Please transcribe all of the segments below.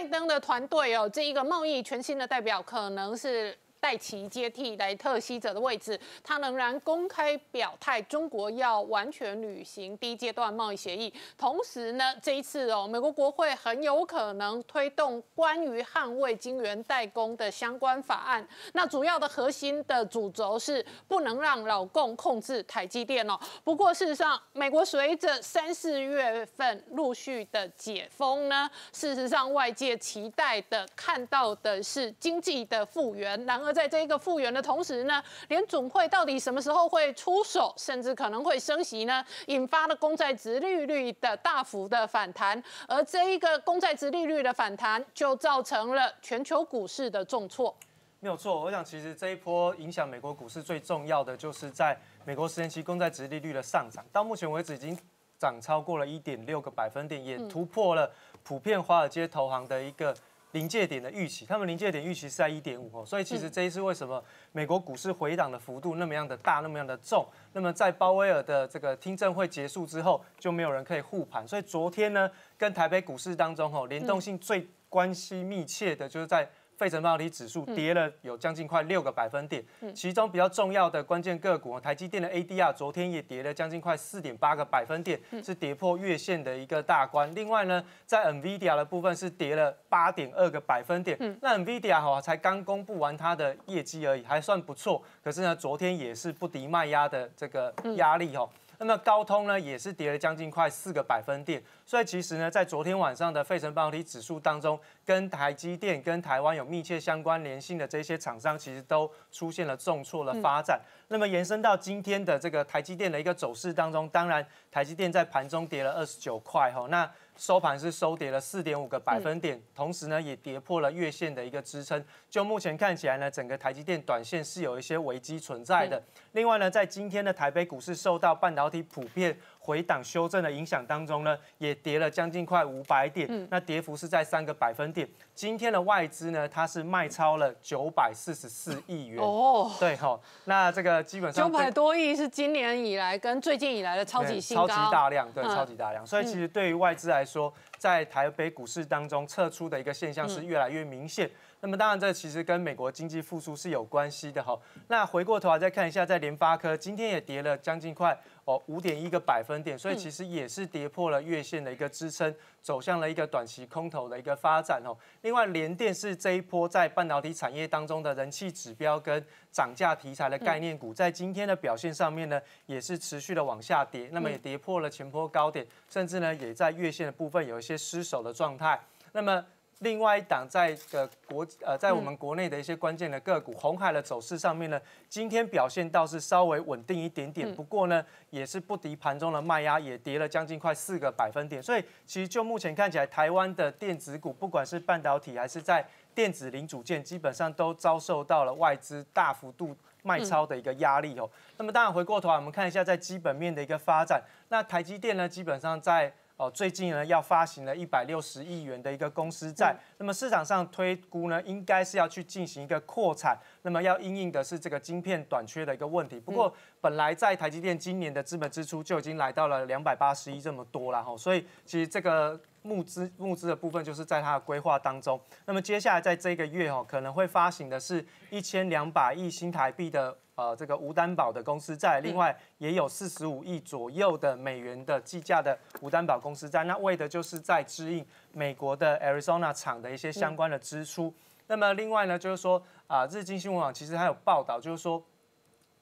拜登的团队哦，这一个贸易全新的代表可能是。代其接替莱特西泽的位置，他仍然公开表态，中国要完全履行第一阶段贸易协议。同时呢，这一次哦，美国国会很有可能推动关于捍卫晶圆代工的相关法案。那主要的核心的主轴是不能让老共控制台积电哦。不过事实上，美国随着三四月份陆续的解封呢，事实上外界期待的看到的是经济的复原，然而。在这一个复原的同时呢，联总会到底什么时候会出手，甚至可能会升息呢？引发了公债值利率的大幅的反弹，而这一个公债值利率的反弹，就造成了全球股市的重挫。没有错，我想其实这一波影响美国股市最重要的，就是在美国十年期公债值利率的上涨，到目前为止已经涨超过了一点六个百分点，也突破了普遍华尔街投行的一个。临界点的预期，他们临界点预期是在一点五哦，所以其实这一次为什么美国股市回档的幅度那么样的大，那么样的重？那么在鲍威尔的这个听证会结束之后，就没有人可以护盘，所以昨天呢，跟台北股市当中哦联动性最关系密切的就是在。费城半导体指数跌了有将近快六个百分点，其中比较重要的关键个股，台积电的 ADR 昨天也跌了将近快四点八个百分点，是跌破月线的一个大关。另外呢，在 NVIDIA 的部分是跌了八点二个百分点，那 NVIDIA 哈才刚公布完它的业绩而已，还算不错，可是呢，昨天也是不敌卖压的这个压力哈。那么高通呢，也是跌了将近快四个百分点，所以其实呢，在昨天晚上的费城半导体指数当中，跟台积电、跟台湾有密切相关联性的这些厂商，其实都出现了重挫的发展。那么延伸到今天的这个台积电的一个走势当中，当然台积电在盘中跌了二十九块，哈，那。收盘是收跌了四点五个百分点，同时呢也跌破了月线的一个支撑。就目前看起来呢，整个台积电短线是有一些危机存在的。另外呢，在今天的台北股市受到半导体普遍。回档修正的影响当中呢，也跌了将近快五百点，那跌幅是在三个百分点。今天的外资呢，它是卖超了九百四十四亿元。哦，对哈，那这个基本上九百多亿是今年以来跟最近以来的超级性、超级大量，对，超级大量。所以其实对于外资来说。在台北股市当中撤出的一个现象是越来越明显，那么当然这其实跟美国经济复苏是有关系的哈。那回过头来再看一下，在联发科今天也跌了将近快哦五点一个百分点，所以其实也是跌破了月线的一个支撑。走向了一个短期空头的一个发展哦。另外，联电是这一波在半导体产业当中的人气指标跟涨价题材的概念股，在今天的表现上面呢，也是持续的往下跌，那么也跌破了前波高点，甚至呢也在月线的部分有一些失守的状态。那么。另外一档在的国呃，在我们国内的一些关键的个股，红海的走势上面呢，今天表现倒是稍微稳定一点点，不过呢，也是不敌盘中的卖压，也跌了将近快四个百分点。所以其实就目前看起来，台湾的电子股，不管是半导体还是在电子零组件，基本上都遭受到了外资大幅度卖超的一个压力哦。那么当然回过头来，我们看一下在基本面的一个发展，那台积电呢，基本上在。哦，最近呢要发行了一百六十亿元的一个公司债，那么市场上推估呢，应该是要去进行一个扩产，那么要因应的是这个晶片短缺的一个问题。不过，本来在台积电今年的资本支出就已经来到了两百八十亿这么多了哈，所以其实这个。募资募资的部分就是在它的规划当中。那么接下来在这个月哦，可能会发行的是一千两百亿新台币的呃这个无担保的公司债，另外也有四十五亿左右的美元的计价的无担保公司债。那为的就是在支应美国的 Arizona 厂的一些相关的支出。那么另外呢，就是说啊，日经新闻网其实还有报道，就是说。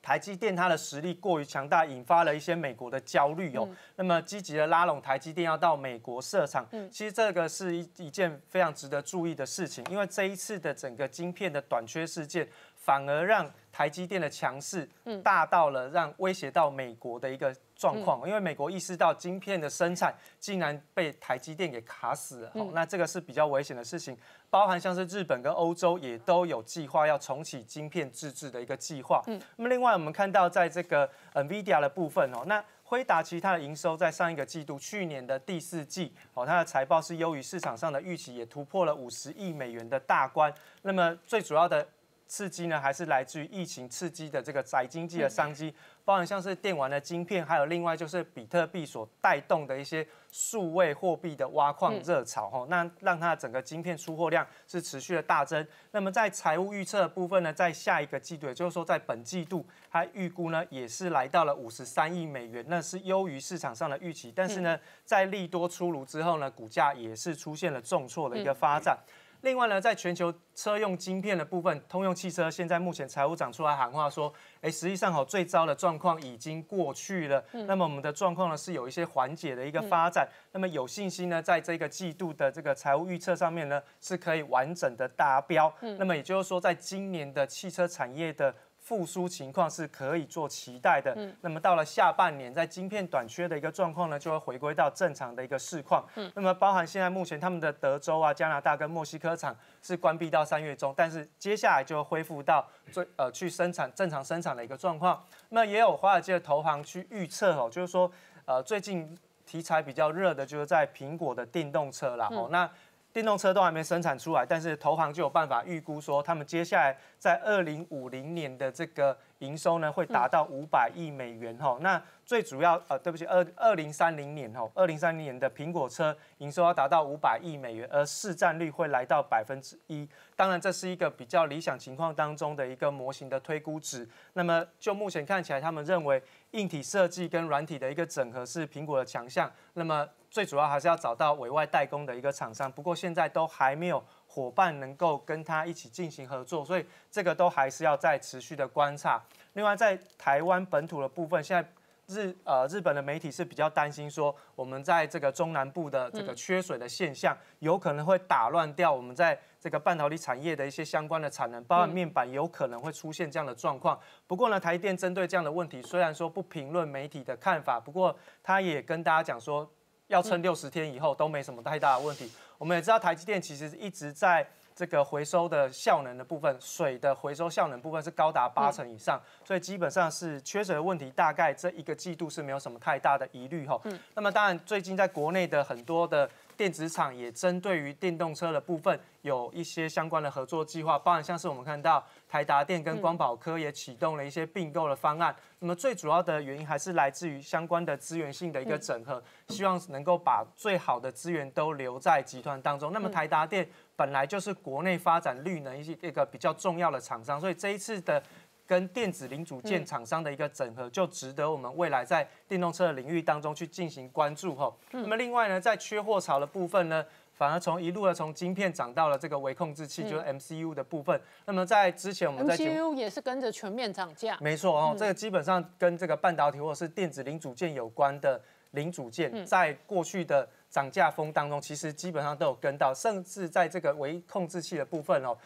台积电它的实力过于强大，引发了一些美国的焦虑哦。那么积极的拉拢台积电要到美国设厂，其实这个是一一件非常值得注意的事情，因为这一次的整个晶片的短缺事件，反而让。台积电的强势，大到了让威胁到美国的一个状况，因为美国意识到晶片的生产竟然被台积电给卡死了，那这个是比较危险的事情。包含像是日本跟欧洲也都有计划要重启晶片自制的一个计划。那么另外我们看到在这个 Nvidia 的部分哦，那辉达其实它的营收在上一个季度去年的第四季哦，它的财报是优于市场上的预期，也突破了五十亿美元的大关。那么最主要的。刺激呢，还是来自于疫情刺激的这个宅经济的商机，包含像是电玩的晶片，还有另外就是比特币所带动的一些数位货币的挖矿热潮哈，那让它的整个晶片出货量是持续的大增。那么在财务预测部分呢，在下一个季度，也就是说在本季度，它预估呢也是来到了五十三亿美元，那是优于市场上的预期。但是呢，在利多出炉之后呢，股价也是出现了重挫的一个发展。另外呢，在全球车用晶片的部分，通用汽车现在目前财务长出来喊话说，哎，实际上好最糟的状况已经过去了，那么我们的状况呢是有一些缓解的一个发展，那么有信心呢，在这个季度的这个财务预测上面呢是可以完整的达标，那么也就是说，在今年的汽车产业的。复苏情况是可以做期待的。嗯，那么到了下半年，在晶片短缺的一个状况呢，就会回归到正常的一个市况。那么，包含现在目前他们的德州啊、加拿大跟墨西哥厂是关闭到三月中，但是接下来就恢复到最呃去生产正常生产的一个状况。那也有华尔街的投行去预测哦，就是说呃最近题材比较热的就是在苹果的电动车啦。哦。那电动车都还没生产出来，但是投行就有办法预估说，他们接下来在二零五零年的这个。营收呢会达到五百亿美元哈，那最主要呃，对不起，二二零三零年哈，二零三零年的苹果车营收要达到五百亿美元，而市占率会来到百分之一。当然，这是一个比较理想情况当中的一个模型的推估值。那么就目前看起来，他们认为硬体设计跟软体的一个整合是苹果的强项。那么最主要还是要找到委外代工的一个厂商，不过现在都还没有。伙伴能够跟他一起进行合作，所以这个都还是要再持续的观察。另外，在台湾本土的部分，现在日呃日本的媒体是比较担心说，我们在这个中南部的这个缺水的现象，有可能会打乱掉我们在这个半导体产业的一些相关的产能，包括面板有可能会出现这样的状况。不过呢，台电针对这样的问题，虽然说不评论媒体的看法，不过他也跟大家讲说，要撑六十天以后都没什么太大的问题。我们也知道，台积电其实一直在这个回收的效能的部分，水的回收效能部分是高达八成以上，所以基本上是缺水的问题，大概这一个季度是没有什么太大的疑虑哈。嗯，那么当然，最近在国内的很多的。电子厂也针对于电动车的部分有一些相关的合作计划，包含像是我们看到台达电跟光宝科也启动了一些并购的方案。那么最主要的原因还是来自于相关的资源性的一个整合，希望能够把最好的资源都留在集团当中。那么台达电本来就是国内发展绿能一些一个比较重要的厂商，所以这一次的。跟电子零组件厂商的一个整合，就值得我们未来在电动车的领域当中去进行关注吼。那么另外呢，在缺货潮的部分呢，反而从一路的从晶片涨到了这个微控制器，就是 MCU 的部分。那么在之前我们 MCU 也是跟着全面涨价。没错哦，这个基本上跟这个半导体或者是电子零组件有关的零组件，在过去的涨价风当中，其实基本上都有跟到，甚至在这个微控制器的部分哦。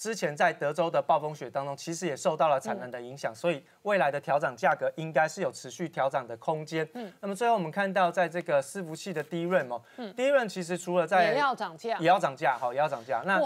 之前在德州的暴风雪当中，其实也受到了产能的影响，所以未来的调整价格应该是有持续调整的空间。嗯，那么最后我们看到，在这个伺服器的低润哦，低润其实除了在也要涨价，也要涨价，好，也要涨价。那。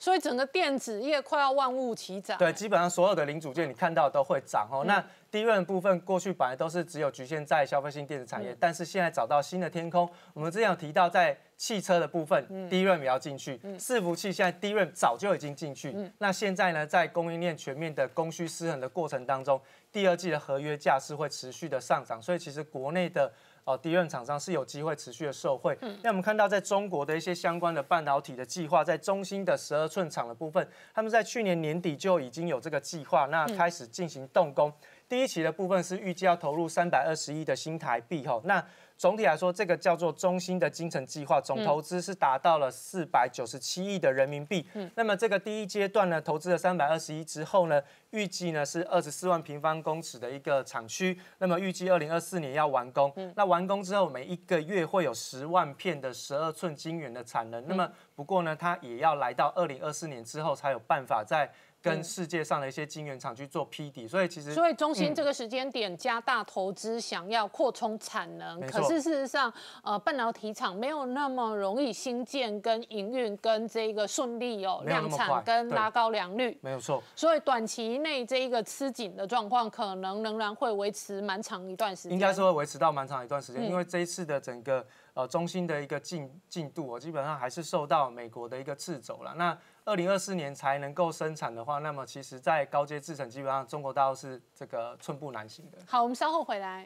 所以整个电子业快要万物齐涨，对，基本上所有的零组件你看到都会涨哦。那低润部分过去本来都是只有局限在消费性电子产业，但是现在找到新的天空。我们之前有提到在汽车的部分低润、也要进去，伺服器现在低润早就已经进去。那现在呢，在供应链全面的供需失衡的过程当中。第二季的合约价是会持续的上涨，所以其实国内的哦，晶圆厂商是有机会持续的受惠。那我们看到在中国的一些相关的半导体的计划，在中芯的十二寸厂的部分，他们在去年年底就已经有这个计划，那开始进行动工。第一期的部分是预计要投入三百二十亿的新台币吼，那。总体来说，这个叫做中心的精城计划总投资是达到了四百九十七亿的人民币。嗯，那么这个第一阶段呢，投资了三百二十一之后呢，预计呢是二十四万平方公尺的一个厂区。那么预计二零二四年要完工。嗯，那完工之后，每一个月会有十万片的十二寸晶圆的产能。那么不过呢，它也要来到二零二四年之后才有办法在跟世界上的一些晶圆厂去做匹底，所以其实所以中心这个时间点加大投资，想要扩充产能，可是事实上，呃，半导体厂没有那么容易新建、跟营运、跟这个顺利哦量产跟拉高良率，没有错。所以短期内这一个吃紧的状况，可能仍然会维持蛮长一段时间。应该是会维持到蛮长一段时间，因为这一次的整个。呃，中心的一个进进度，哦，基本上还是受到美国的一个掣肘了。那二零二四年才能够生产的话，那么其实在高阶制程，基本上中国大陆是这个寸步难行的。好，我们稍后回来。